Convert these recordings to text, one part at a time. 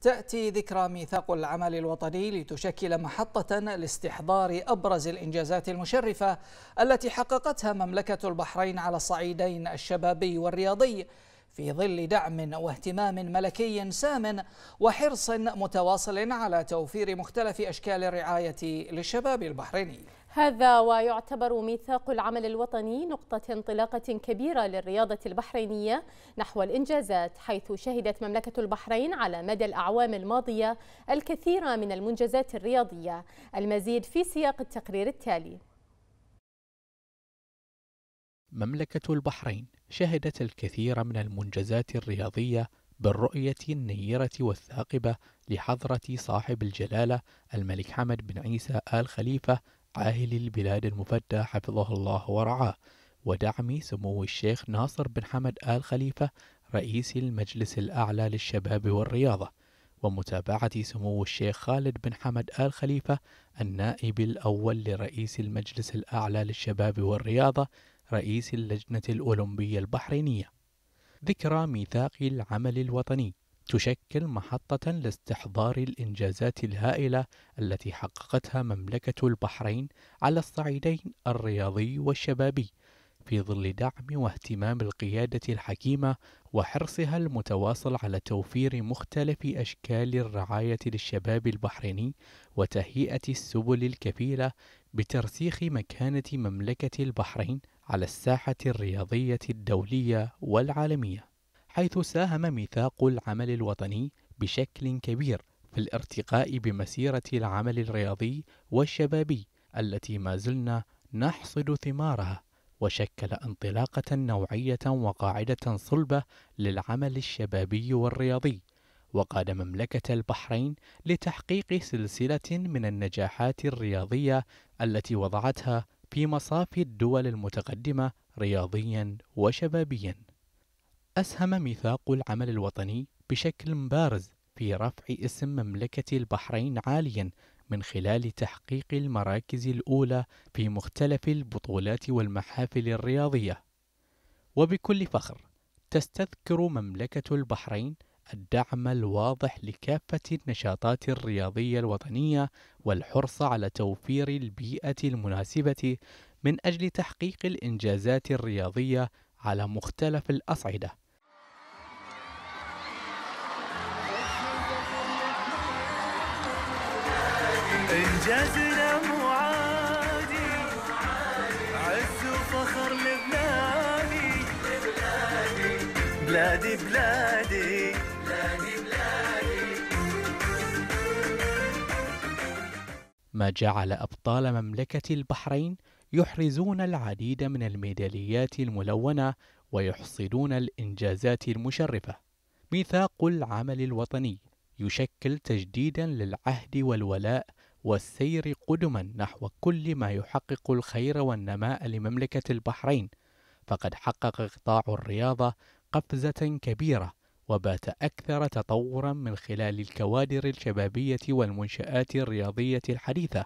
تأتي ذكرى ميثاق العمل الوطني لتشكل محطة لاستحضار أبرز الإنجازات المشرفة التي حققتها مملكة البحرين على الصعيدين الشبابي والرياضي في ظل دعم واهتمام ملكي سام وحرص متواصل على توفير مختلف أشكال الرعاية للشباب البحريني هذا ويعتبر ميثاق العمل الوطني نقطة انطلاقة كبيرة للرياضة البحرينية نحو الإنجازات حيث شهدت مملكة البحرين على مدى الأعوام الماضية الكثير من المنجزات الرياضية المزيد في سياق التقرير التالي مملكة البحرين شهدت الكثير من المنجزات الرياضية بالرؤية النيرة والثاقبة لحضرة صاحب الجلالة الملك حمد بن عيسى آل خليفة عاهل البلاد المفدى حفظه الله ورعاه ودعم سمو الشيخ ناصر بن حمد آل خليفة رئيس المجلس الأعلى للشباب والرياضة ومتابعة سمو الشيخ خالد بن حمد آل خليفة النائب الأول لرئيس المجلس الأعلى للشباب والرياضة رئيس اللجنة الأولمبية البحرينية ذكرى ميثاق العمل الوطني تشكل محطة لاستحضار الإنجازات الهائلة التي حققتها مملكة البحرين على الصعيدين الرياضي والشبابي، في ظل دعم واهتمام القيادة الحكيمة وحرصها المتواصل على توفير مختلف أشكال الرعاية للشباب البحريني وتهيئة السبل الكفيلة بترسيخ مكانة مملكة البحرين على الساحة الرياضية الدولية والعالمية. حيث ساهم ميثاق العمل الوطني بشكل كبير في الارتقاء بمسيرة العمل الرياضي والشبابي التي ما زلنا نحصد ثمارها وشكل انطلاقة نوعية وقاعدة صلبة للعمل الشبابي والرياضي وقاد مملكة البحرين لتحقيق سلسلة من النجاحات الرياضية التي وضعتها في مصاف الدول المتقدمة رياضيا وشبابيا أسهم ميثاق العمل الوطني بشكل بارز في رفع اسم مملكة البحرين عاليا من خلال تحقيق المراكز الأولى في مختلف البطولات والمحافل الرياضية. وبكل فخر تستذكر مملكة البحرين الدعم الواضح لكافة النشاطات الرياضية الوطنية والحرص على توفير البيئة المناسبة من أجل تحقيق الإنجازات الرياضية على مختلف الأصعدة. انجازنا مو عادي عز وفخر لبلادي بلادي بلادي بلادي بلادي ما جعل أبطال مملكة البحرين يحرزون العديد من الميداليات الملونة ويحصدون الإنجازات المشرفة ميثاق العمل الوطني يشكل تجديدا للعهد والولاء والسير قدما نحو كل ما يحقق الخير والنماء لمملكة البحرين فقد حقق قطاع الرياضة قفزة كبيرة وبات أكثر تطورا من خلال الكوادر الشبابية والمنشآت الرياضية الحديثة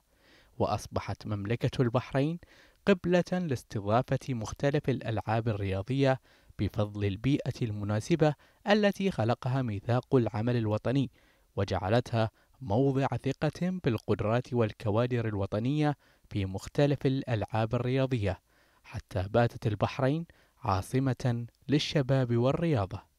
وأصبحت مملكة البحرين قبلة لاستضافة مختلف الألعاب الرياضية بفضل البيئة المناسبة التي خلقها ميثاق العمل الوطني وجعلتها موضع ثقة بالقدرات والكوادر الوطنية في مختلف الألعاب الرياضية، حتى باتت البحرين عاصمة للشباب والرياضة.